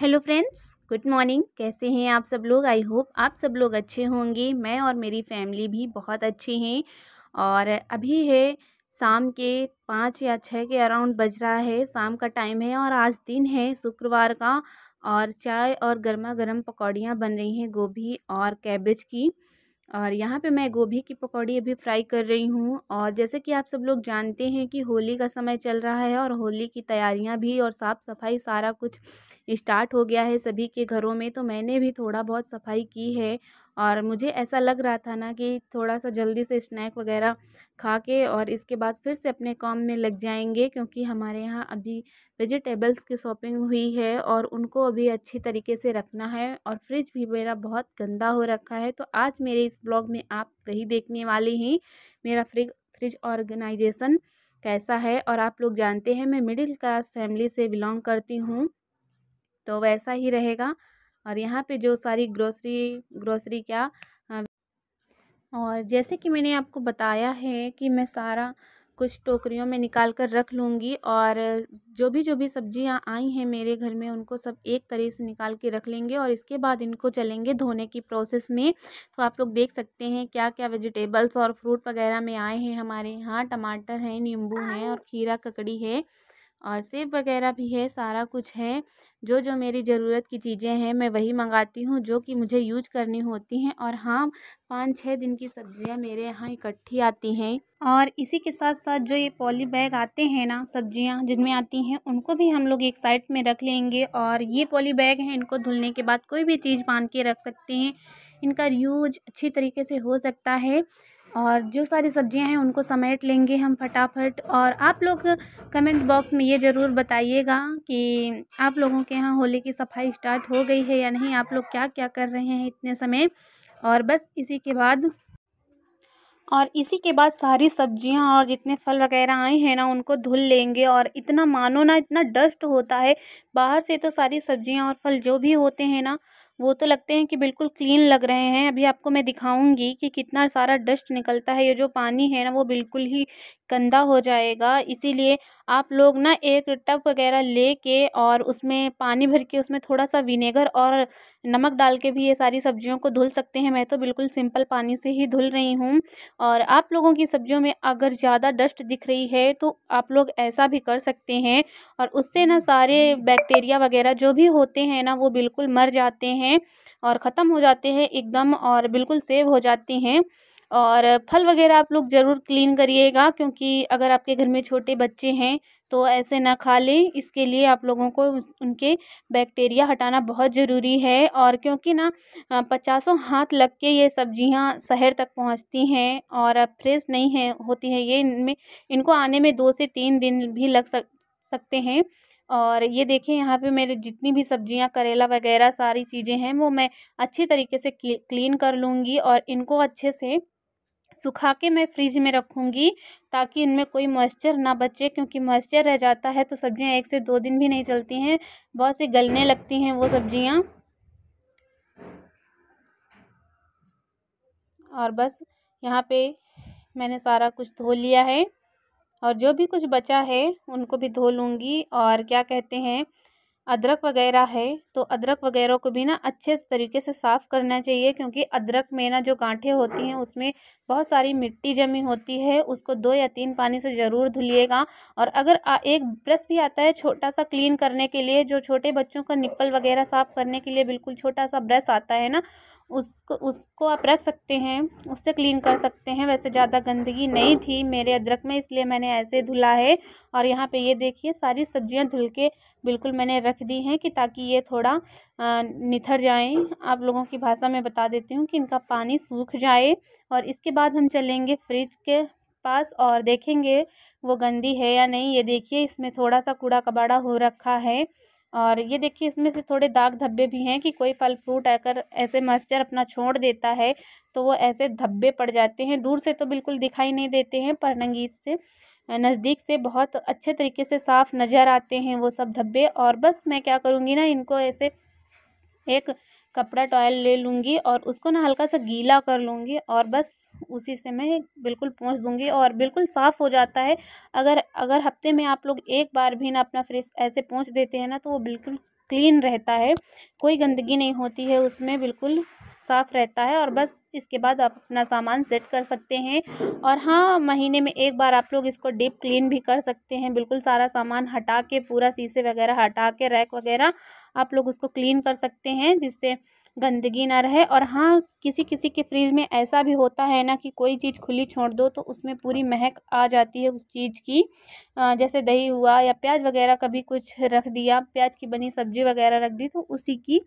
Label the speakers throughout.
Speaker 1: hello friends good morning कैसे हैं आप सब लोग आई होप आप सब लोग अच्छे होंगे मैं और मेरी फैमिली भी बहुत अच्छे हैं और अभी है शाम के पाँच या छः के अराउंड बज रहा है शाम का टाइम है और आज दिन है शुक्रवार का और चाय और गर्मा गर्म पकौड़ियाँ बन रही हैं गोभी और कैबेज की और यहाँ पे मैं गोभी की पकौड़ी अभी फ्राई कर रही हूँ और जैसे कि आप सब लोग जानते हैं कि होली का समय चल रहा है और होली की तैयारियाँ भी और साफ़ सफाई सारा कुछ स्टार्ट हो गया है सभी के घरों में तो मैंने भी थोड़ा बहुत सफाई की है और मुझे ऐसा लग रहा था ना कि थोड़ा सा जल्दी से स्नैक वगैरह खा के और इसके बाद फिर से अपने काम में लग जाएंगे क्योंकि हमारे यहाँ अभी वेजिटेबल्स की शॉपिंग हुई है और उनको अभी अच्छी तरीके से रखना है और फ्रिज भी मेरा बहुत गंदा हो रखा है तो आज मेरे इस ब्लॉग में आप वही देखने वाले हैं मेरा फ्रिज फ्रिज ऑर्गेनाइजेशन कैसा है और आप लोग जानते हैं मैं मिडिल क्लास फैमिली से बिलोंग करती हूँ तो वैसा ही रहेगा और यहाँ पे जो सारी ग्रोसरी ग्रोसरी क्या और जैसे कि मैंने आपको बताया है कि मैं सारा कुछ टोकरियों में निकाल कर रख लूँगी और जो भी जो भी सब्जियाँ आई हैं मेरे घर में उनको सब एक तरह से निकाल के रख लेंगे और इसके बाद इनको चलेंगे धोने की प्रोसेस में तो आप लोग देख सकते हैं क्या क्या वेजिटेबल्स और फ्रूट वगैरह में आए हैं हमारे यहाँ टमाटर हैं नींबू हैं और खीरा ककड़ी है और सेब वगैरह भी है सारा कुछ है जो जो मेरी ज़रूरत की चीज़ें हैं मैं वही मंगाती हूँ जो कि मुझे यूज करनी होती हैं और हाँ पाँच छः दिन की सब्जियाँ मेरे यहाँ इकट्ठी आती हैं और इसी के साथ साथ जो ये पॉली बैग आते हैं ना सब्जियाँ जिनमें आती हैं उनको भी हम लोग एक साइड में रख लेंगे और ये पॉली बैग हैं इनको धुलने के बाद कोई भी चीज़ बांध के रख सकते हैं इनका यूज अच्छी तरीके से हो सकता है और जो सारी सब्ज़ियाँ हैं उनको समेट लेंगे हम फटाफट और आप लोग कमेंट बॉक्स में ये ज़रूर बताइएगा कि आप लोगों के यहाँ होली की सफाई स्टार्ट हो गई है या नहीं आप लोग क्या क्या कर रहे हैं इतने समय और बस इसी के बाद और इसी के बाद सारी सब्जियां और जितने फल वगैरह आए हैं ना उनको धुल लेंगे और इतना मानो ना इतना डस्ट होता है बाहर से तो सारी सब्जियां और फल जो भी होते हैं ना वो तो लगते हैं कि बिल्कुल क्लीन लग रहे हैं अभी आपको मैं दिखाऊंगी कि कितना सारा डस्ट निकलता है ये जो पानी है ना वो बिल्कुल ही गंदा हो जाएगा इसीलिए आप लोग ना एक टब वगैरह लेके और उसमें पानी भर के उसमें थोड़ा सा विनेगर और नमक डाल के भी ये सारी सब्जियों को धुल सकते हैं मैं तो बिल्कुल सिंपल पानी से ही धुल रही हूँ और आप लोगों की सब्जियों में अगर ज़्यादा डस्ट दिख रही है तो आप लोग ऐसा भी कर सकते हैं और उससे ना सारे बैक्टीरिया वगैरह जो भी होते हैं ना वो बिल्कुल मर जाते हैं और ख़त्म हो जाते हैं एकदम और बिल्कुल सेव हो जाते हैं और फल वगैरह आप लोग ज़रूर क्लीन करिएगा क्योंकि अगर आपके घर में छोटे बच्चे हैं तो ऐसे ना खा लें इसके लिए आप लोगों को उनके बैक्टीरिया हटाना बहुत ज़रूरी है और क्योंकि ना पचासों हाथ लग के ये सब्जियां शहर तक पहुंचती हैं और फ्रेश नहीं है होती हैं ये इनमें इनको आने में दो से तीन दिन भी लग सक सकते हैं और ये देखें यहाँ पे मेरे जितनी भी सब्जियाँ करेला वगैरह सारी चीज़ें हैं वो मैं अच्छे तरीके से क्लीन कर लूँगी और इनको अच्छे से सुखा के मैं फ्रिज में रखूँगी ताकि इनमें कोई मॉइस्चर ना बचे क्योंकि मॉइस्चर रह जाता है तो सब्ज़ियाँ एक से दो दिन भी नहीं चलती हैं बहुत सी गलने लगती हैं वो सब्ज़ियाँ और बस यहाँ पे मैंने सारा कुछ धो लिया है और जो भी कुछ बचा है उनको भी धो लूँगी और क्या कहते हैं अदरक वगैरह है तो अदरक वगैरह को भी ना अच्छे तरीके से साफ़ करना चाहिए क्योंकि अदरक में ना जो गांठें होती हैं उसमें बहुत सारी मिट्टी जमी होती है उसको दो या तीन पानी से ज़रूर धुलिएगा और अगर एक ब्रश भी आता है छोटा सा क्लीन करने के लिए जो छोटे बच्चों का निप्पल वगैरह साफ़ करने के लिए बिल्कुल छोटा सा ब्रश आता है ना उसको उसको आप रख सकते हैं उससे क्लीन कर सकते हैं वैसे ज़्यादा गंदगी नहीं थी मेरे अदरक में इसलिए मैंने ऐसे धुला है और यहाँ पे ये देखिए सारी सब्जियाँ धुल के बिल्कुल मैंने रख दी हैं कि ताकि ये थोड़ा निथर जाएं आप लोगों की भाषा में बता देती हूँ कि इनका पानी सूख जाए और इसके बाद हम चलेंगे फ्रिज के पास और देखेंगे वो गंदी है या नहीं ये देखिए इसमें थोड़ा सा कूड़ा कबाड़ा हो रखा है और ये देखिए इसमें से थोड़े दाग धब्बे भी हैं कि कोई फल फ्रूट आकर ऐसे मॉइस्चर अपना छोड़ देता है तो वो ऐसे धब्बे पड़ जाते हैं दूर से तो बिल्कुल दिखाई नहीं देते हैं पर नंगीज से नज़दीक से बहुत अच्छे तरीके से साफ़ नज़र आते हैं वो सब धब्बे और बस मैं क्या करूँगी ना इनको ऐसे एक कपड़ा टॉयल ले लूँगी और उसको ना हल्का सा गीला कर लूँगी और बस उसी से मैं बिल्कुल पहुँच दूँगी और बिल्कुल साफ़ हो जाता है अगर अगर हफ्ते में आप लोग एक बार भी ना अपना फ्रेश ऐसे पहुँच देते हैं ना तो वो बिल्कुल क्लीन रहता है कोई गंदगी नहीं होती है उसमें बिल्कुल साफ़ रहता है और बस इसके बाद आप अपना सामान सेट कर सकते हैं और हाँ महीने में एक बार आप लोग इसको डीप क्लीन भी कर सकते हैं बिल्कुल सारा सामान हटा के पूरा शीशे वगैरह हटा के रैक वगैरह आप लोग उसको क्लीन कर सकते हैं जिससे गंदगी ना रहे और हाँ किसी किसी के फ्रिज में ऐसा भी होता है ना कि कोई चीज़ खुली छोड़ दो तो उसमें पूरी महक आ जाती है उस चीज़ की जैसे दही हुआ या प्याज वगैरह कभी कुछ रख दिया प्याज की बनी सब्ज़ी वगैरह रख दी तो उसी की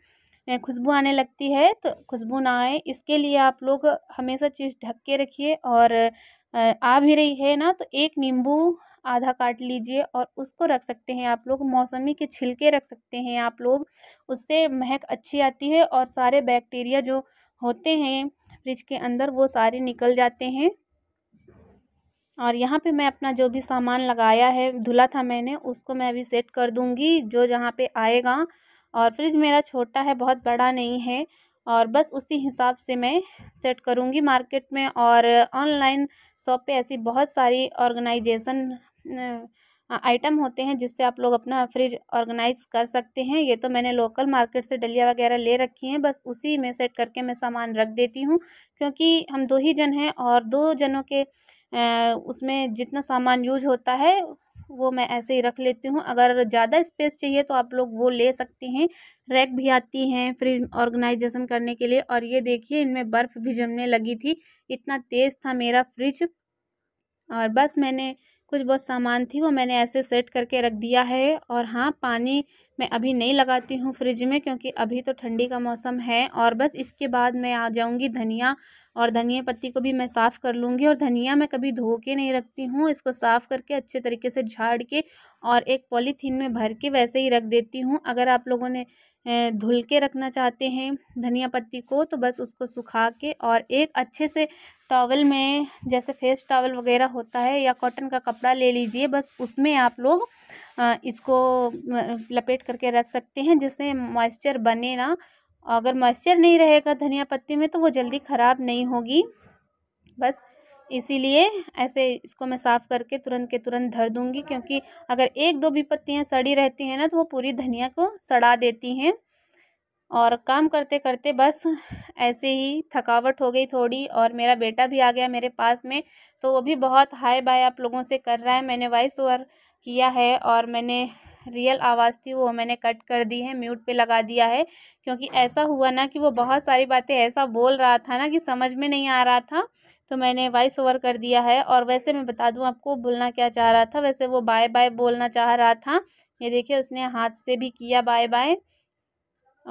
Speaker 1: खुशबू आने लगती है तो खुशबू ना आए इसके लिए आप लोग हमेशा चीज़ ढक के रखिए और आ भी रही है ना तो एक नींबू आधा काट लीजिए और उसको रख सकते हैं आप लोग मौसमी के छिलके रख सकते हैं आप लोग उससे महक अच्छी आती है और सारे बैक्टीरिया जो होते हैं फ्रिज के अंदर वो सारे निकल जाते हैं और यहाँ पे मैं अपना जो भी सामान लगाया है धुला था मैंने उसको मैं अभी सेट कर दूँगी जो जहाँ पर आएगा और फ्रिज मेरा छोटा है बहुत बड़ा नहीं है और बस उसी हिसाब से मैं सेट करूँगी मार्केट में और ऑनलाइन शॉप पे ऐसी बहुत सारी ऑर्गेनाइजेशन आइटम होते हैं जिससे आप लोग अपना फ्रिज ऑर्गेनाइज कर सकते हैं ये तो मैंने लोकल मार्केट से डलिया वगैरह ले रखी हैं बस उसी में सेट करके मैं सामान रख देती हूँ क्योंकि हम दो ही जन हैं और दो जनों के उसमें जितना सामान यूज होता है वो मैं ऐसे ही रख लेती हूँ अगर ज़्यादा स्पेस चाहिए तो आप लोग वो ले सकते हैं रैक भी आती हैं फ्रिज ऑर्गेनाइजेशन करने के लिए और ये देखिए इनमें बर्फ़ भी जमने लगी थी इतना तेज़ था मेरा फ्रिज और बस मैंने कुछ बहुत सामान थी वो मैंने ऐसे सेट करके रख दिया है और हाँ पानी मैं अभी नहीं लगाती हूँ फ्रिज में क्योंकि अभी तो ठंडी का मौसम है और बस इसके बाद मैं आ जाऊँगी धनिया और धनिया पत्ती को भी मैं साफ़ कर लूँगी और धनिया मैं कभी धो के नहीं रखती हूँ इसको साफ़ करके अच्छे तरीके से झाड़ के और एक पॉलीथीन में भर के वैसे ही रख देती हूँ अगर आप लोगों ने धुल के रखना चाहते हैं धनिया पत्ती को तो बस उसको सुखा के और एक अच्छे से टॉवल में जैसे फेस टॉवल वगैरह होता है या कॉटन का कपड़ा ले लीजिए बस उसमें आप लोग इसको लपेट करके रख सकते हैं जिससे मॉइस्चर बने ना अगर मॉइस्चर नहीं रहेगा धनिया पत्ती में तो वो जल्दी ख़राब नहीं होगी बस इसीलिए ऐसे इसको मैं साफ़ करके तुरंत के तुरंत धर दूँगी क्योंकि अगर एक दो भी पत्तियाँ सड़ी रहती हैं ना तो वो पूरी धनिया को सड़ा देती हैं और काम करते करते बस ऐसे ही थकावट हो गई थोड़ी और मेरा बेटा भी आ गया मेरे पास में तो वो भी बहुत हाय बाय आप लोगों से कर रहा है मैंने वॉइस ओवर किया है और मैंने रियल आवाज़ थी वो मैंने कट कर दी है म्यूट पे लगा दिया है क्योंकि ऐसा हुआ ना कि वो बहुत सारी बातें ऐसा बोल रहा था ना कि समझ में नहीं आ रहा था तो मैंने वॉइस ओवर कर दिया है और वैसे मैं बता दूँ आपको बोलना क्या चाह रहा था वैसे वो बाय बाय बोलना चाह रहा था ये देखिए उसने हाथ से भी किया बाय बाय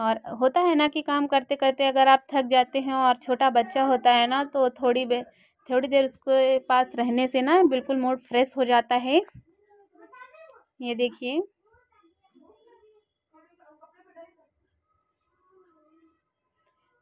Speaker 1: और होता है ना कि काम करते करते अगर आप थक जाते हैं और छोटा बच्चा होता है ना तो थोड़ी थोड़ी देर उसके पास रहने से ना बिल्कुल मूड फ्रेश हो जाता है ये देखिए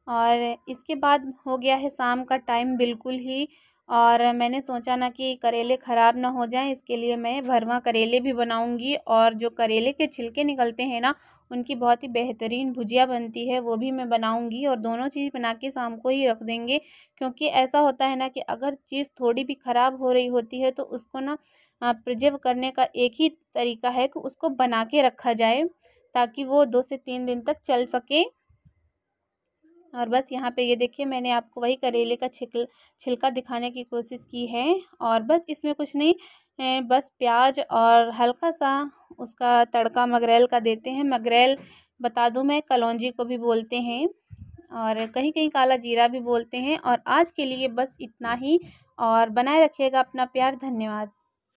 Speaker 1: और इसके बाद हो गया है शाम का टाइम बिल्कुल ही और मैंने सोचा ना कि करेले ख़राब ना हो जाएं इसके लिए मैं भरवा करेले भी बनाऊंगी और जो करेले के छिलके निकलते हैं ना उनकी बहुत ही बेहतरीन भुजिया बनती है वो भी मैं बनाऊंगी और दोनों चीज़ बना के शाम को ही रख देंगे क्योंकि ऐसा होता है ना कि अगर चीज़ थोड़ी भी ख़राब हो रही होती है तो उसको ना प्रिजर्व करने का एक ही तरीका है कि उसको बना के रखा जाए ताकि वो दो से तीन दिन तक चल सके और बस यहाँ पे ये देखिए मैंने आपको वही करेले का छिकल छिलका दिखाने की कोशिश की है और बस इसमें कुछ नहीं बस प्याज और हल्का सा उसका तड़का मगरेल का देते हैं मगरेल बता दूँ मैं कलौजी को भी बोलते हैं और कहीं कहीं काला जीरा भी बोलते हैं और आज के लिए बस इतना ही और बनाए रखिएगा अपना प्यार धन्यवाद